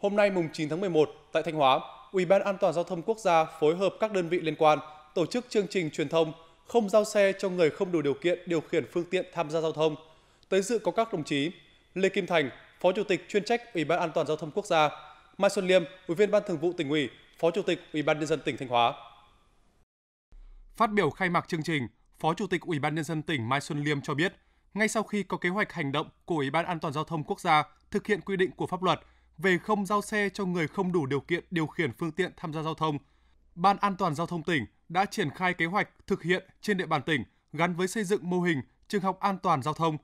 Hôm nay mùng 9 tháng 11 tại Thanh Hóa, Ủy ban An toàn giao thông quốc gia phối hợp các đơn vị liên quan tổ chức chương trình truyền thông không giao xe cho người không đủ điều kiện điều khiển phương tiện tham gia giao thông. Tới dự có các đồng chí Lê Kim Thành, Phó Chủ tịch chuyên trách Ủy ban An toàn giao thông quốc gia, Mai Xuân Liêm, Ủy viên Ban Thường vụ tỉnh ủy, Phó Chủ tịch Ủy ban nhân dân tỉnh Thanh Hóa. Phát biểu khai mạc chương trình, Phó Chủ tịch Ủy ban nhân dân tỉnh Mai Xuân Liêm cho biết, ngay sau khi có kế hoạch hành động của Ủy ban An toàn giao thông quốc gia thực hiện quy định của pháp luật về không giao xe cho người không đủ điều kiện điều khiển phương tiện tham gia giao thông. Ban An toàn giao thông tỉnh đã triển khai kế hoạch thực hiện trên địa bàn tỉnh gắn với xây dựng mô hình trường học an toàn giao thông.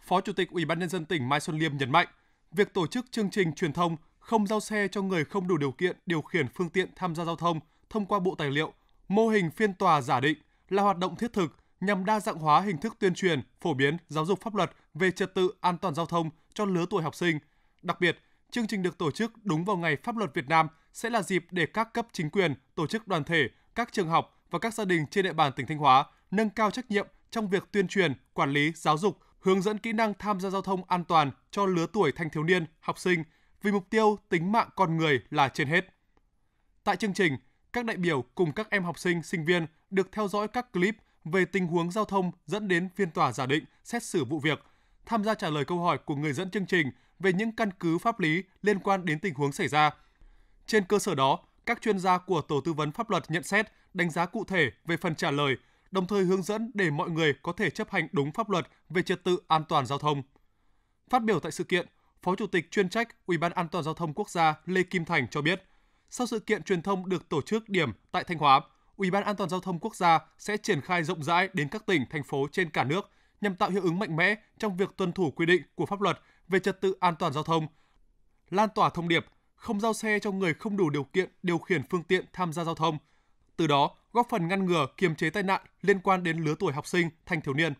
Phó Chủ tịch Ủy ban nhân dân tỉnh Mai Xuân Liêm nhấn mạnh, việc tổ chức chương trình truyền thông không giao xe cho người không đủ điều kiện điều khiển phương tiện tham gia giao thông thông qua bộ tài liệu, mô hình phiên tòa giả định là hoạt động thiết thực nhằm đa dạng hóa hình thức tuyên truyền, phổ biến giáo dục pháp luật về trật tự an toàn giao thông cho lứa tuổi học sinh. Đặc biệt, Chương trình được tổ chức đúng vào ngày pháp luật Việt Nam sẽ là dịp để các cấp chính quyền, tổ chức đoàn thể, các trường học và các gia đình trên địa bàn tỉnh Thanh Hóa nâng cao trách nhiệm trong việc tuyên truyền, quản lý, giáo dục, hướng dẫn kỹ năng tham gia giao thông an toàn cho lứa tuổi thanh thiếu niên, học sinh vì mục tiêu tính mạng con người là trên hết. Tại chương trình, các đại biểu cùng các em học sinh, sinh viên được theo dõi các clip về tình huống giao thông dẫn đến phiên tòa giả định xét xử vụ việc – tham gia trả lời câu hỏi của người dẫn chương trình về những căn cứ pháp lý liên quan đến tình huống xảy ra. Trên cơ sở đó, các chuyên gia của Tổ tư vấn pháp luật nhận xét, đánh giá cụ thể về phần trả lời, đồng thời hướng dẫn để mọi người có thể chấp hành đúng pháp luật về trật tự an toàn giao thông. Phát biểu tại sự kiện, Phó Chủ tịch chuyên trách Ủy ban An toàn giao thông quốc gia Lê Kim Thành cho biết, sau sự kiện truyền thông được tổ chức điểm tại Thanh Hóa, Ủy ban An toàn giao thông quốc gia sẽ triển khai rộng rãi đến các tỉnh, thành phố trên cả nước nhằm tạo hiệu ứng mạnh mẽ trong việc tuân thủ quy định của pháp luật về trật tự an toàn giao thông, lan tỏa thông điệp không giao xe cho người không đủ điều kiện điều khiển phương tiện tham gia giao thông, từ đó góp phần ngăn ngừa kiềm chế tai nạn liên quan đến lứa tuổi học sinh, thanh thiếu niên.